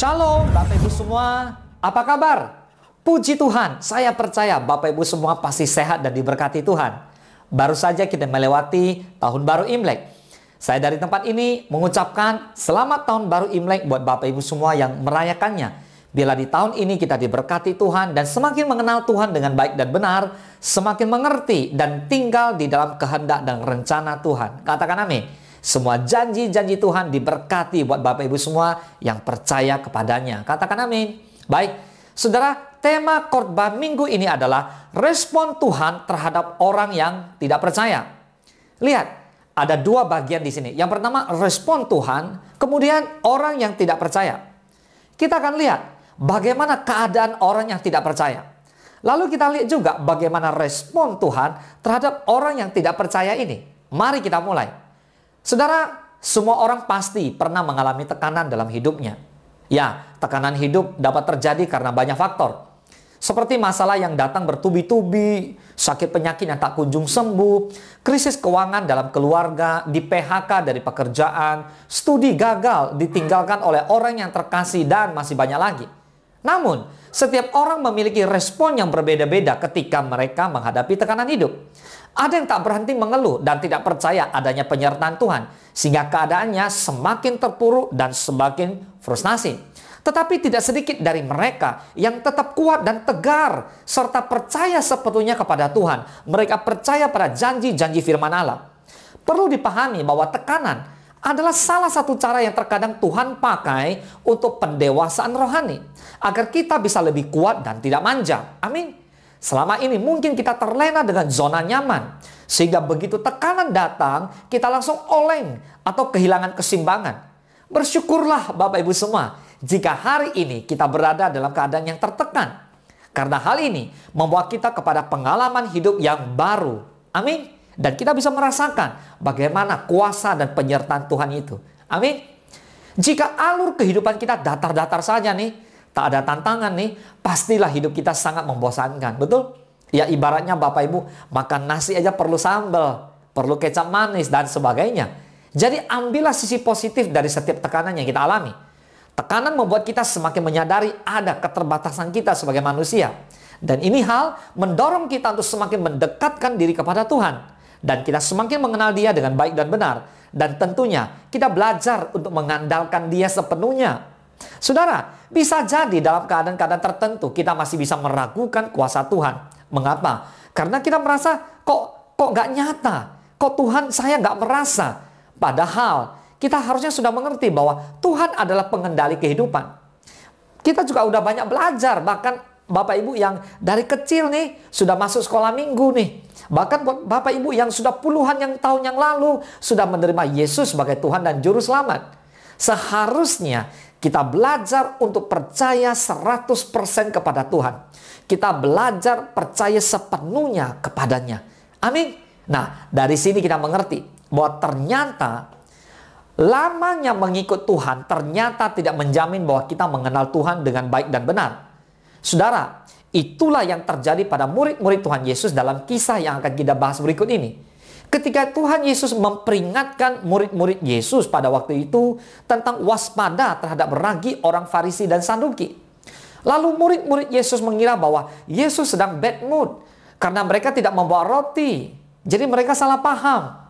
Shalom Bapak Ibu semua, apa kabar? Puji Tuhan, saya percaya Bapak Ibu semua pasti sehat dan diberkati Tuhan. Baru saja kita melewati tahun baru Imlek. Saya dari tempat ini mengucapkan selamat tahun baru Imlek buat Bapak Ibu semua yang merayakannya. Bila di tahun ini kita diberkati Tuhan dan semakin mengenal Tuhan dengan baik dan benar, semakin mengerti dan tinggal di dalam kehendak dan rencana Tuhan. Katakan amin. Semua janji-janji Tuhan diberkati buat Bapak Ibu semua yang percaya kepadanya. Katakan amin. Baik, saudara, tema khotbah minggu ini adalah respon Tuhan terhadap orang yang tidak percaya. Lihat, ada dua bagian di sini. Yang pertama, respon Tuhan, kemudian orang yang tidak percaya. Kita akan lihat bagaimana keadaan orang yang tidak percaya. Lalu kita lihat juga bagaimana respon Tuhan terhadap orang yang tidak percaya ini. Mari kita mulai. Saudara, semua orang pasti pernah mengalami tekanan dalam hidupnya. Ya, tekanan hidup dapat terjadi karena banyak faktor. Seperti masalah yang datang bertubi-tubi, sakit penyakit yang tak kunjung sembuh, krisis keuangan dalam keluarga, di PHK dari pekerjaan, studi gagal ditinggalkan oleh orang yang terkasih dan masih banyak lagi. Namun, setiap orang memiliki respon yang berbeda-beda ketika mereka menghadapi tekanan hidup. Ada yang tak berhenti mengeluh dan tidak percaya adanya penyertaan Tuhan, sehingga keadaannya semakin terpuruk dan semakin frustasi. Tetapi tidak sedikit dari mereka yang tetap kuat dan tegar serta percaya sepenuhnya kepada Tuhan. Mereka percaya pada janji-janji firman Allah. Perlu dipahami bahwa tekanan adalah salah satu cara yang terkadang Tuhan pakai untuk pendewasaan rohani agar kita bisa lebih kuat dan tidak manja. Amin. Selama ini mungkin kita terlena dengan zona nyaman. Sehingga begitu tekanan datang, kita langsung oleng atau kehilangan kesimbangan. Bersyukurlah Bapak Ibu semua jika hari ini kita berada dalam keadaan yang tertekan. Karena hal ini membawa kita kepada pengalaman hidup yang baru. Amin. Dan kita bisa merasakan bagaimana kuasa dan penyertaan Tuhan itu. Amin. Jika alur kehidupan kita datar-datar saja nih, tak ada tantangan nih, pastilah hidup kita sangat membosankan. Betul? Ya ibaratnya Bapak Ibu makan nasi aja perlu sambal, perlu kecap manis dan sebagainya. Jadi ambillah sisi positif dari setiap tekanan yang kita alami. Tekanan membuat kita semakin menyadari ada keterbatasan kita sebagai manusia. Dan ini hal mendorong kita untuk semakin mendekatkan diri kepada Tuhan. Dan kita semakin mengenal dia dengan baik dan benar. Dan tentunya kita belajar untuk mengandalkan dia sepenuhnya Saudara, bisa jadi dalam keadaan-keadaan tertentu kita masih bisa meragukan kuasa Tuhan. Mengapa? Karena kita merasa kok kok nggak nyata, kok Tuhan saya nggak merasa. Padahal kita harusnya sudah mengerti bahwa Tuhan adalah pengendali kehidupan. Kita juga udah banyak belajar, bahkan Bapak Ibu yang dari kecil nih sudah masuk sekolah minggu nih. Bahkan Bapak Ibu yang sudah puluhan yang tahun yang lalu sudah menerima Yesus sebagai Tuhan dan juru selamat. Seharusnya kita belajar untuk percaya 100% kepada Tuhan. Kita belajar percaya sepenuhnya kepadanya. Amin. Nah, dari sini kita mengerti bahwa ternyata lamanya mengikut Tuhan ternyata tidak menjamin bahwa kita mengenal Tuhan dengan baik dan benar. Saudara, itulah yang terjadi pada murid-murid Tuhan Yesus dalam kisah yang akan kita bahas berikut ini. Ketika Tuhan Yesus memperingatkan murid-murid Yesus pada waktu itu tentang waspada terhadap ragi orang Farisi dan Saduki. Lalu murid-murid Yesus mengira bahwa Yesus sedang bad mood karena mereka tidak membawa roti. Jadi mereka salah paham.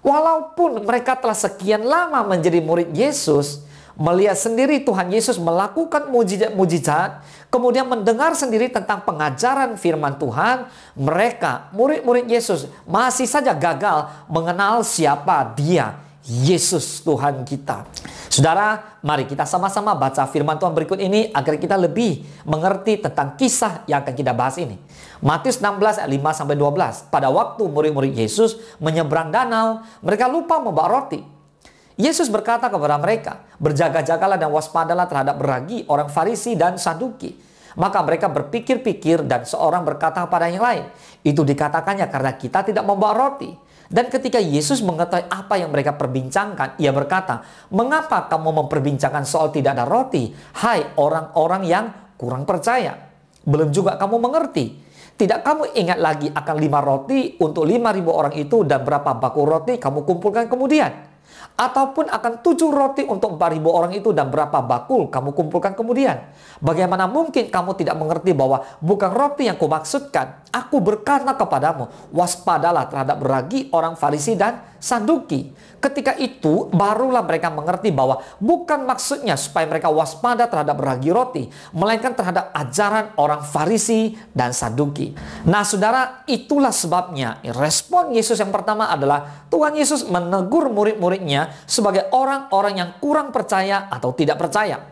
Walaupun mereka telah sekian lama menjadi murid Yesus, melihat sendiri Tuhan Yesus melakukan mujizat-mujizat, kemudian mendengar sendiri tentang pengajaran firman Tuhan, mereka, murid-murid Yesus, masih saja gagal mengenal siapa Dia, Yesus Tuhan kita. Saudara, mari kita sama-sama baca firman Tuhan berikut ini agar kita lebih mengerti tentang kisah yang akan kita bahas ini. Matius 16 ayat 5 sampai 12. Pada waktu murid-murid Yesus menyeberang danau, mereka lupa membawa roti. Yesus berkata kepada mereka, berjaga-jagalah dan waspadalah terhadap beragi orang Farisi dan Saduki. Maka mereka berpikir-pikir dan seorang berkata kepada yang lain, itu dikatakannya karena kita tidak membawa roti. Dan ketika Yesus mengetahui apa yang mereka perbincangkan, ia berkata, mengapa kamu memperbincangkan soal tidak ada roti? Hai orang-orang yang kurang percaya. Belum juga kamu mengerti. Tidak kamu ingat lagi akan lima roti untuk lima ribu orang itu dan berapa baku roti kamu kumpulkan kemudian. Ataupun akan tujuh roti untuk empat ribu orang itu dan berapa bakul kamu kumpulkan kemudian. Bagaimana mungkin kamu tidak mengerti bahwa bukan roti yang kumaksudkan. Aku berkata kepadamu, waspadalah terhadap ragi orang Farisi dan Saduki. Ketika itu barulah mereka mengerti bahwa bukan maksudnya supaya mereka waspada terhadap ragi roti, melainkan terhadap ajaran orang Farisi dan Saduki. Nah saudara itulah sebabnya respon Yesus yang pertama adalah Tuhan Yesus menegur murid-muridnya sebagai orang-orang yang kurang percaya atau tidak percaya.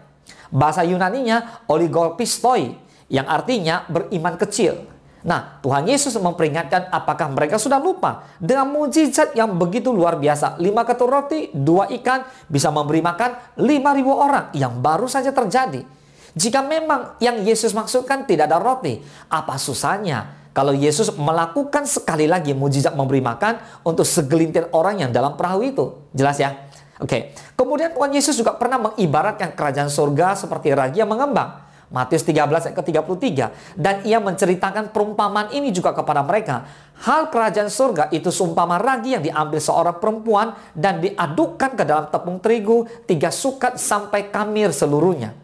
Bahasa Yunaninya oligopistoi, yang artinya beriman kecil. Nah, Tuhan Yesus memperingatkan apakah mereka sudah lupa dengan mujizat yang begitu luar biasa. Lima ketur roti, dua ikan bisa memberi makan lima ribu orang yang baru saja terjadi. Jika memang yang Yesus maksudkan tidak ada roti, apa susahnya kalau Yesus melakukan sekali lagi mujizat memberi makan untuk segelintir orang yang dalam perahu itu? Jelas ya? Oke. Kemudian Tuhan Yesus juga pernah mengibaratkan kerajaan surga seperti ragi yang mengembang. Matius 13 ayat ke-33 dan ia menceritakan perumpamaan ini juga kepada mereka. Hal kerajaan surga itu seumpama ragi yang diambil seorang perempuan dan diadukkan ke dalam tepung terigu tiga sukat sampai kamir seluruhnya.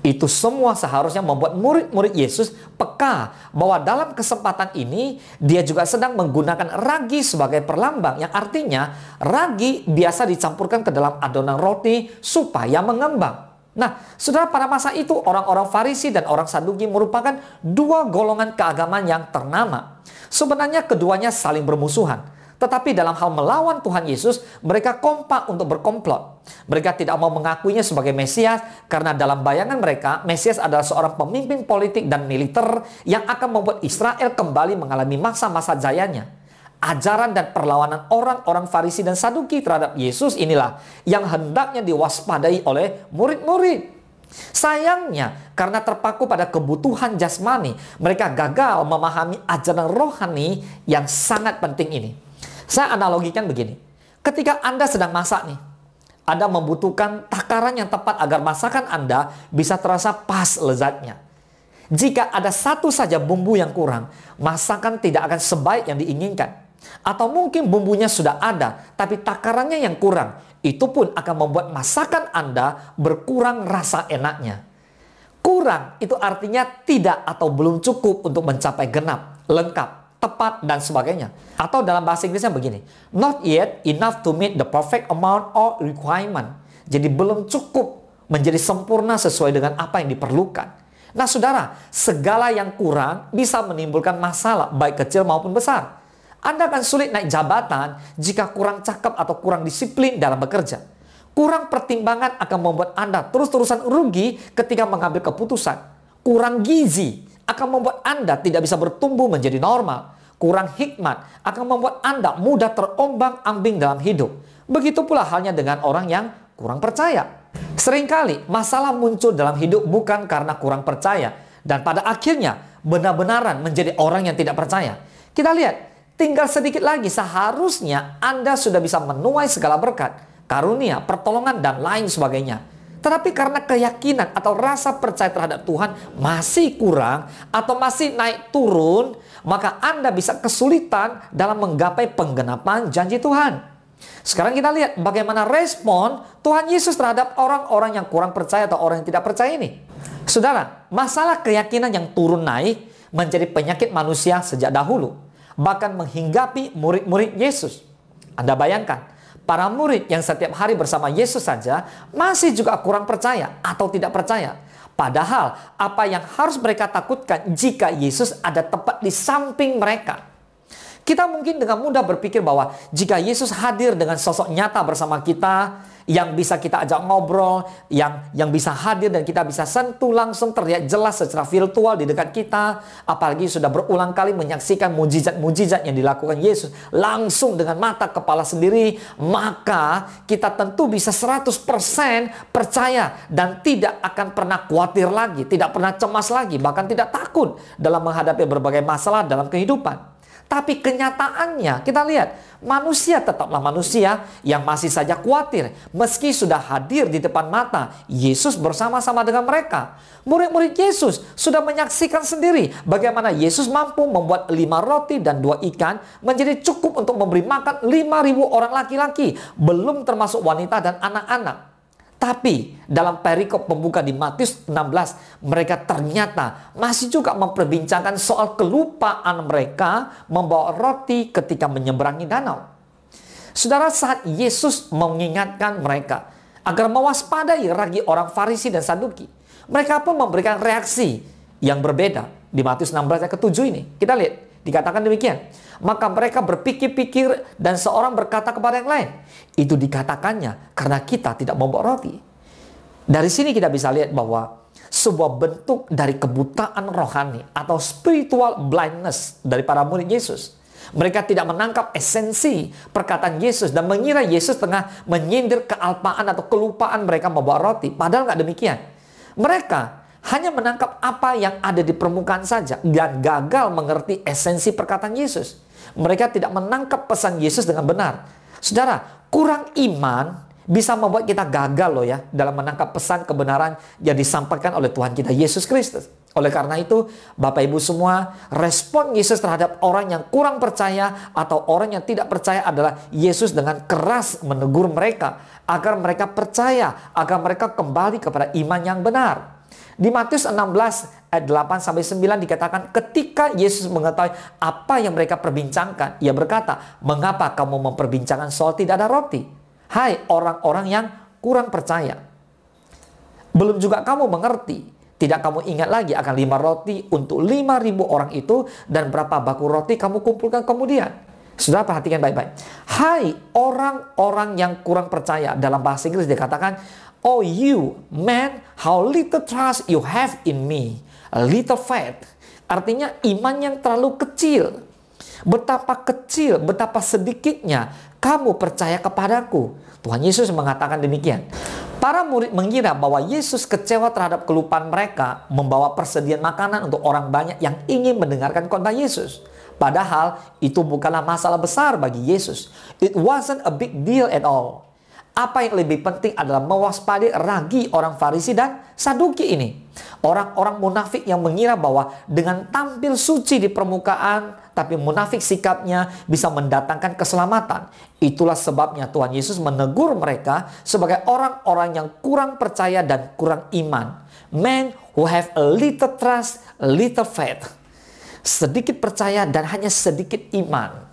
Itu semua seharusnya membuat murid-murid Yesus peka bahwa dalam kesempatan ini dia juga sedang menggunakan ragi sebagai perlambang yang artinya ragi biasa dicampurkan ke dalam adonan roti supaya mengembang. Nah, saudara pada masa itu orang-orang Farisi dan orang Saduki merupakan dua golongan keagamaan yang ternama. Sebenarnya keduanya saling bermusuhan. Tetapi dalam hal melawan Tuhan Yesus, mereka kompak untuk berkomplot. Mereka tidak mau mengakuinya sebagai Mesias karena dalam bayangan mereka, Mesias adalah seorang pemimpin politik dan militer yang akan membuat Israel kembali mengalami masa-masa jayanya ajaran dan perlawanan orang-orang Farisi dan Saduki terhadap Yesus inilah yang hendaknya diwaspadai oleh murid-murid. Sayangnya, karena terpaku pada kebutuhan jasmani, mereka gagal memahami ajaran rohani yang sangat penting ini. Saya analogikan begini. Ketika Anda sedang masak nih, Anda membutuhkan takaran yang tepat agar masakan Anda bisa terasa pas lezatnya. Jika ada satu saja bumbu yang kurang, masakan tidak akan sebaik yang diinginkan. Atau mungkin bumbunya sudah ada, tapi takarannya yang kurang. Itu pun akan membuat masakan Anda berkurang rasa enaknya. Kurang itu artinya tidak atau belum cukup untuk mencapai genap, lengkap, tepat, dan sebagainya. Atau dalam bahasa Inggrisnya begini, not yet enough to meet the perfect amount or requirement. Jadi belum cukup menjadi sempurna sesuai dengan apa yang diperlukan. Nah saudara, segala yang kurang bisa menimbulkan masalah baik kecil maupun besar. Anda akan sulit naik jabatan jika kurang cakep atau kurang disiplin dalam bekerja. Kurang pertimbangan akan membuat Anda terus-terusan rugi ketika mengambil keputusan. Kurang gizi akan membuat Anda tidak bisa bertumbuh menjadi normal. Kurang hikmat akan membuat Anda mudah terombang-ambing dalam hidup. Begitu pula halnya dengan orang yang kurang percaya. Seringkali masalah muncul dalam hidup bukan karena kurang percaya dan pada akhirnya benar-benaran menjadi orang yang tidak percaya. Kita lihat Tinggal sedikit lagi, seharusnya Anda sudah bisa menuai segala berkat, karunia, pertolongan, dan lain sebagainya. Tetapi karena keyakinan atau rasa percaya terhadap Tuhan masih kurang atau masih naik turun, maka Anda bisa kesulitan dalam menggapai penggenapan janji Tuhan. Sekarang kita lihat bagaimana respon Tuhan Yesus terhadap orang-orang yang kurang percaya atau orang yang tidak percaya ini. Saudara, masalah keyakinan yang turun naik menjadi penyakit manusia sejak dahulu bahkan menghinggapi murid-murid Yesus. Anda bayangkan, para murid yang setiap hari bersama Yesus saja masih juga kurang percaya atau tidak percaya. Padahal apa yang harus mereka takutkan jika Yesus ada tepat di samping mereka. Kita mungkin dengan mudah berpikir bahwa jika Yesus hadir dengan sosok nyata bersama kita, yang bisa kita ajak ngobrol, yang yang bisa hadir dan kita bisa sentuh langsung terlihat jelas secara virtual di dekat kita, apalagi sudah berulang kali menyaksikan mujizat-mujizat yang dilakukan Yesus langsung dengan mata kepala sendiri, maka kita tentu bisa 100% percaya dan tidak akan pernah khawatir lagi, tidak pernah cemas lagi, bahkan tidak takut dalam menghadapi berbagai masalah dalam kehidupan. Tapi kenyataannya kita lihat manusia tetaplah manusia yang masih saja khawatir meski sudah hadir di depan mata Yesus bersama-sama dengan mereka. Murid-murid Yesus sudah menyaksikan sendiri bagaimana Yesus mampu membuat lima roti dan dua ikan menjadi cukup untuk memberi makan lima ribu orang laki-laki belum termasuk wanita dan anak-anak. Tapi dalam perikop pembuka di Matius 16, mereka ternyata masih juga memperbincangkan soal kelupaan mereka membawa roti ketika menyeberangi danau. Saudara, saat Yesus mengingatkan mereka agar mewaspadai ragi orang Farisi dan Saduki, mereka pun memberikan reaksi yang berbeda di Matius 16 ayat ke-7 ini. Kita lihat. Dikatakan demikian. Maka mereka berpikir-pikir dan seorang berkata kepada yang lain. Itu dikatakannya karena kita tidak membawa roti. Dari sini kita bisa lihat bahwa sebuah bentuk dari kebutaan rohani atau spiritual blindness dari para murid Yesus. Mereka tidak menangkap esensi perkataan Yesus dan mengira Yesus tengah menyindir kealpaan atau kelupaan mereka membawa roti. Padahal nggak demikian. Mereka hanya menangkap apa yang ada di permukaan saja dan gagal mengerti esensi perkataan Yesus. Mereka tidak menangkap pesan Yesus dengan benar. Saudara, kurang iman bisa membuat kita gagal loh ya dalam menangkap pesan kebenaran yang disampaikan oleh Tuhan kita Yesus Kristus. Oleh karena itu, Bapak Ibu semua, respon Yesus terhadap orang yang kurang percaya atau orang yang tidak percaya adalah Yesus dengan keras menegur mereka agar mereka percaya, agar mereka kembali kepada iman yang benar. Di Matius 16 ayat 8 sampai 9 dikatakan ketika Yesus mengetahui apa yang mereka perbincangkan, ia berkata, "Mengapa kamu memperbincangkan soal tidak ada roti? Hai orang-orang yang kurang percaya. Belum juga kamu mengerti. Tidak kamu ingat lagi akan lima roti untuk lima ribu orang itu dan berapa baku roti kamu kumpulkan kemudian. Sudah perhatikan baik-baik. Hai orang-orang yang kurang percaya. Dalam bahasa Inggris dikatakan Oh you, man, how little trust you have in me. A little faith. Artinya iman yang terlalu kecil. Betapa kecil, betapa sedikitnya kamu percaya kepadaku. Tuhan Yesus mengatakan demikian. Para murid mengira bahwa Yesus kecewa terhadap kelupaan mereka membawa persediaan makanan untuk orang banyak yang ingin mendengarkan kota Yesus. Padahal itu bukanlah masalah besar bagi Yesus. It wasn't a big deal at all. Apa yang lebih penting adalah mewaspadai ragi orang Farisi dan Saduki ini. Orang-orang munafik yang mengira bahwa dengan tampil suci di permukaan, tapi munafik sikapnya bisa mendatangkan keselamatan. Itulah sebabnya Tuhan Yesus menegur mereka sebagai orang-orang yang kurang percaya dan kurang iman. Men who have a little trust, little faith. Sedikit percaya dan hanya sedikit iman.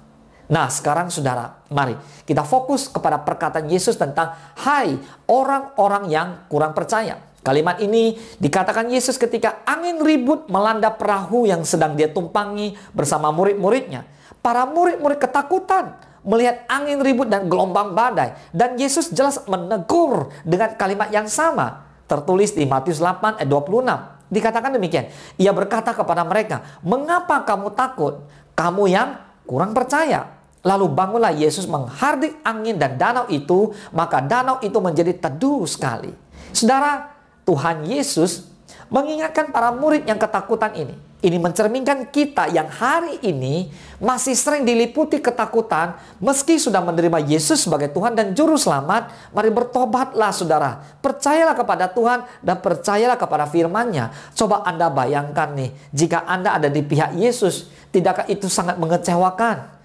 Nah, sekarang saudara, Mari kita fokus kepada perkataan Yesus tentang hai orang-orang yang kurang percaya. Kalimat ini dikatakan Yesus ketika angin ribut melanda perahu yang sedang dia tumpangi bersama murid-muridnya. Para murid-murid ketakutan melihat angin ribut dan gelombang badai. Dan Yesus jelas menegur dengan kalimat yang sama. Tertulis di Matius 8 ayat 26. Dikatakan demikian. Ia berkata kepada mereka, Mengapa kamu takut? Kamu yang kurang percaya. Lalu bangunlah Yesus menghardik angin dan danau itu, maka danau itu menjadi teduh sekali. Saudara, Tuhan Yesus mengingatkan para murid yang ketakutan ini. Ini mencerminkan kita yang hari ini masih sering diliputi ketakutan meski sudah menerima Yesus sebagai Tuhan dan Juru Selamat. Mari bertobatlah saudara. Percayalah kepada Tuhan dan percayalah kepada Firman-Nya. Coba Anda bayangkan nih, jika Anda ada di pihak Yesus, tidakkah itu sangat mengecewakan?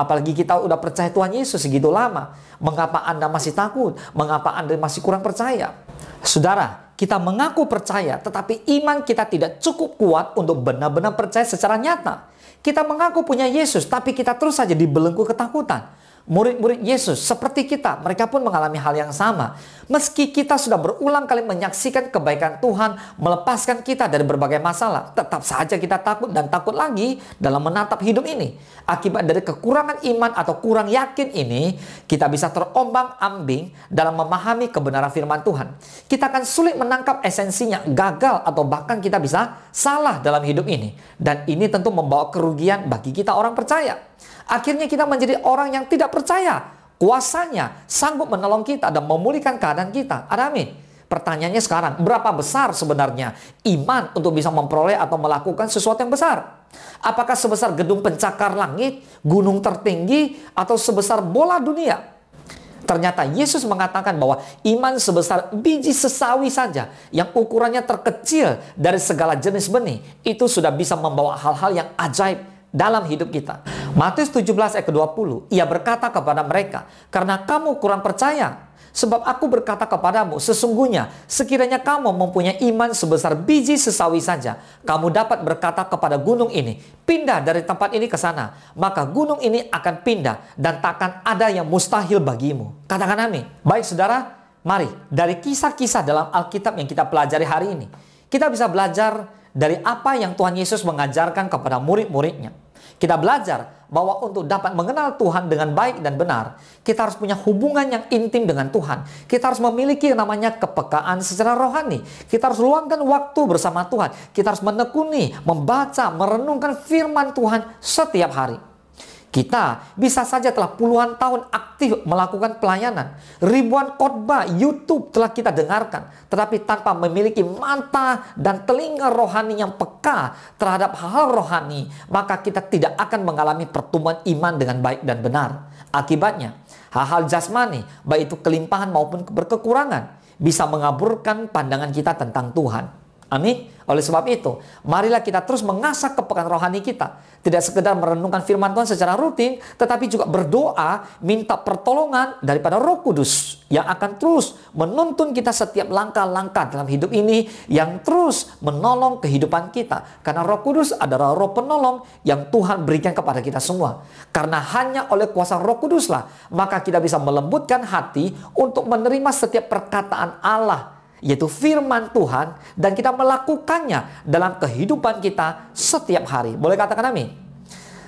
Apalagi kita udah percaya Tuhan Yesus segitu lama. Mengapa Anda masih takut? Mengapa Anda masih kurang percaya? Saudara, kita mengaku percaya, tetapi iman kita tidak cukup kuat untuk benar-benar percaya secara nyata. Kita mengaku punya Yesus, tapi kita terus saja dibelenggu ketakutan murid-murid Yesus seperti kita, mereka pun mengalami hal yang sama. Meski kita sudah berulang kali menyaksikan kebaikan Tuhan melepaskan kita dari berbagai masalah, tetap saja kita takut dan takut lagi dalam menatap hidup ini. Akibat dari kekurangan iman atau kurang yakin ini, kita bisa terombang-ambing dalam memahami kebenaran firman Tuhan. Kita akan sulit menangkap esensinya, gagal atau bahkan kita bisa salah dalam hidup ini. Dan ini tentu membawa kerugian bagi kita orang percaya. Akhirnya kita menjadi orang yang tidak percaya kuasanya sanggup menolong kita dan memulihkan keadaan kita. Ada amin. Pertanyaannya sekarang, berapa besar sebenarnya iman untuk bisa memperoleh atau melakukan sesuatu yang besar? Apakah sebesar gedung pencakar langit, gunung tertinggi, atau sebesar bola dunia? Ternyata Yesus mengatakan bahwa iman sebesar biji sesawi saja yang ukurannya terkecil dari segala jenis benih itu sudah bisa membawa hal-hal yang ajaib dalam hidup kita. Matius 17 ayat 20 ia berkata kepada mereka, "Karena kamu kurang percaya, sebab aku berkata kepadamu, sesungguhnya sekiranya kamu mempunyai iman sebesar biji sesawi saja, kamu dapat berkata kepada gunung ini, pindah dari tempat ini ke sana, maka gunung ini akan pindah dan takkan ada yang mustahil bagimu." Katakan amin. Baik Saudara, mari dari kisah-kisah dalam Alkitab yang kita pelajari hari ini, kita bisa belajar dari apa yang Tuhan Yesus mengajarkan kepada murid-muridnya. Kita belajar bahwa untuk dapat mengenal Tuhan dengan baik dan benar, kita harus punya hubungan yang intim dengan Tuhan. Kita harus memiliki yang namanya kepekaan secara rohani. Kita harus luangkan waktu bersama Tuhan. Kita harus menekuni, membaca, merenungkan firman Tuhan setiap hari. Kita bisa saja telah puluhan tahun aktif melakukan pelayanan. Ribuan khotbah YouTube telah kita dengarkan, tetapi tanpa memiliki mata dan telinga rohani yang peka terhadap hal rohani, maka kita tidak akan mengalami pertumbuhan iman dengan baik dan benar. Akibatnya, hal-hal jasmani, baik itu kelimpahan maupun berkekurangan, bisa mengaburkan pandangan kita tentang Tuhan. Amin. Oleh sebab itu, marilah kita terus mengasah kepekaan rohani kita. Tidak sekedar merenungkan firman Tuhan secara rutin, tetapi juga berdoa, minta pertolongan daripada roh kudus yang akan terus menuntun kita setiap langkah-langkah dalam hidup ini yang terus menolong kehidupan kita. Karena roh kudus adalah roh penolong yang Tuhan berikan kepada kita semua. Karena hanya oleh kuasa roh kuduslah, maka kita bisa melembutkan hati untuk menerima setiap perkataan Allah yaitu firman Tuhan dan kita melakukannya dalam kehidupan kita setiap hari. Boleh katakan amin.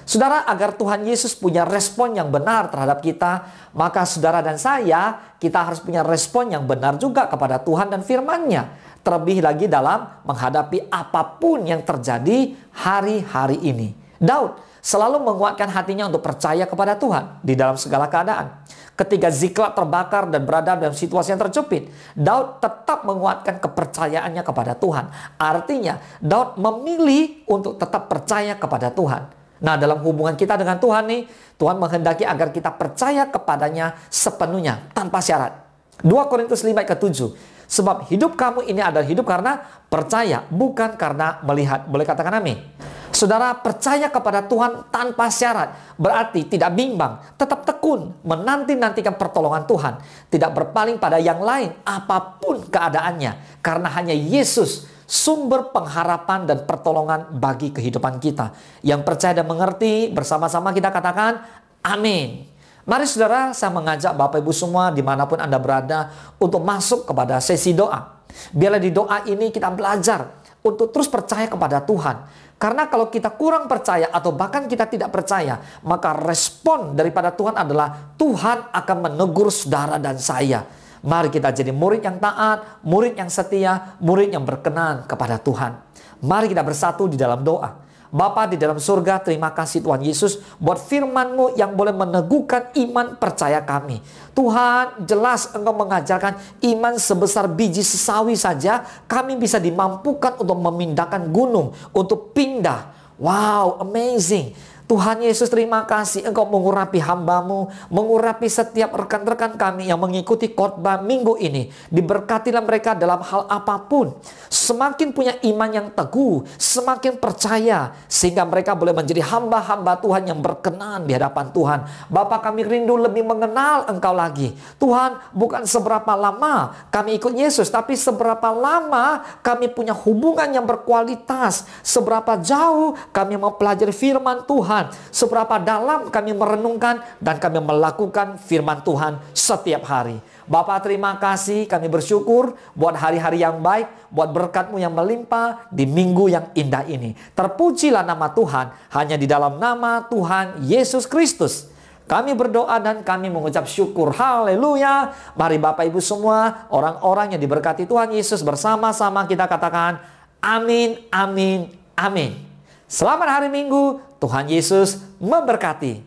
Saudara, agar Tuhan Yesus punya respon yang benar terhadap kita, maka saudara dan saya, kita harus punya respon yang benar juga kepada Tuhan dan firman-Nya. Terlebih lagi dalam menghadapi apapun yang terjadi hari-hari ini. Daud, selalu menguatkan hatinya untuk percaya kepada Tuhan di dalam segala keadaan. Ketika Ziklat terbakar dan berada dalam situasi yang terjepit, Daud tetap menguatkan kepercayaannya kepada Tuhan. Artinya, Daud memilih untuk tetap percaya kepada Tuhan. Nah, dalam hubungan kita dengan Tuhan nih, Tuhan menghendaki agar kita percaya kepadanya sepenuhnya tanpa syarat. 2 Korintus 5 ke 7. Sebab hidup kamu ini adalah hidup karena percaya, bukan karena melihat. Boleh katakan amin. Saudara percaya kepada Tuhan tanpa syarat, berarti tidak bimbang, tetap tekun, menanti-nantikan pertolongan Tuhan, tidak berpaling pada yang lain apapun keadaannya, karena hanya Yesus sumber pengharapan dan pertolongan bagi kehidupan kita. Yang percaya dan mengerti, bersama-sama kita katakan amin. Mari saudara, saya mengajak Bapak Ibu semua dimanapun Anda berada untuk masuk kepada sesi doa. Biarlah di doa ini kita belajar untuk terus percaya kepada Tuhan. Karena kalau kita kurang percaya atau bahkan kita tidak percaya, maka respon daripada Tuhan adalah Tuhan akan menegur saudara dan saya. Mari kita jadi murid yang taat, murid yang setia, murid yang berkenan kepada Tuhan. Mari kita bersatu di dalam doa. Bapa di dalam surga, terima kasih Tuhan Yesus buat firman-Mu yang boleh meneguhkan iman percaya kami. Tuhan, jelas Engkau mengajarkan iman sebesar biji sesawi saja, kami bisa dimampukan untuk memindahkan gunung, untuk pindah. Wow, amazing Tuhan Yesus terima kasih engkau mengurapi hambamu, mengurapi setiap rekan-rekan kami yang mengikuti khotbah minggu ini. Diberkatilah mereka dalam hal apapun. Semakin punya iman yang teguh, semakin percaya. Sehingga mereka boleh menjadi hamba-hamba Tuhan yang berkenan di hadapan Tuhan. Bapak kami rindu lebih mengenal engkau lagi. Tuhan bukan seberapa lama kami ikut Yesus, tapi seberapa lama kami punya hubungan yang berkualitas. Seberapa jauh kami mempelajari firman Tuhan Tuhan, seberapa dalam kami merenungkan dan kami melakukan firman Tuhan setiap hari. Bapak terima kasih, kami bersyukur buat hari-hari yang baik, buat berkatmu yang melimpah di minggu yang indah ini. Terpujilah nama Tuhan, hanya di dalam nama Tuhan Yesus Kristus. Kami berdoa dan kami mengucap syukur. Haleluya. Mari Bapak Ibu semua, orang-orang yang diberkati Tuhan Yesus bersama-sama kita katakan amin, amin, amin. Selamat hari Minggu, Tuhan Yesus memberkati.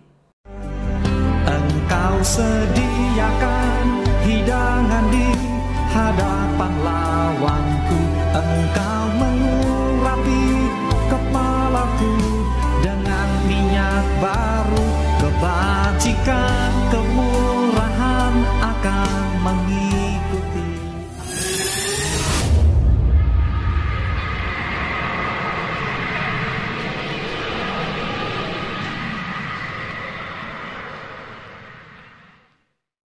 Engkau sediakan hidangan di hadapan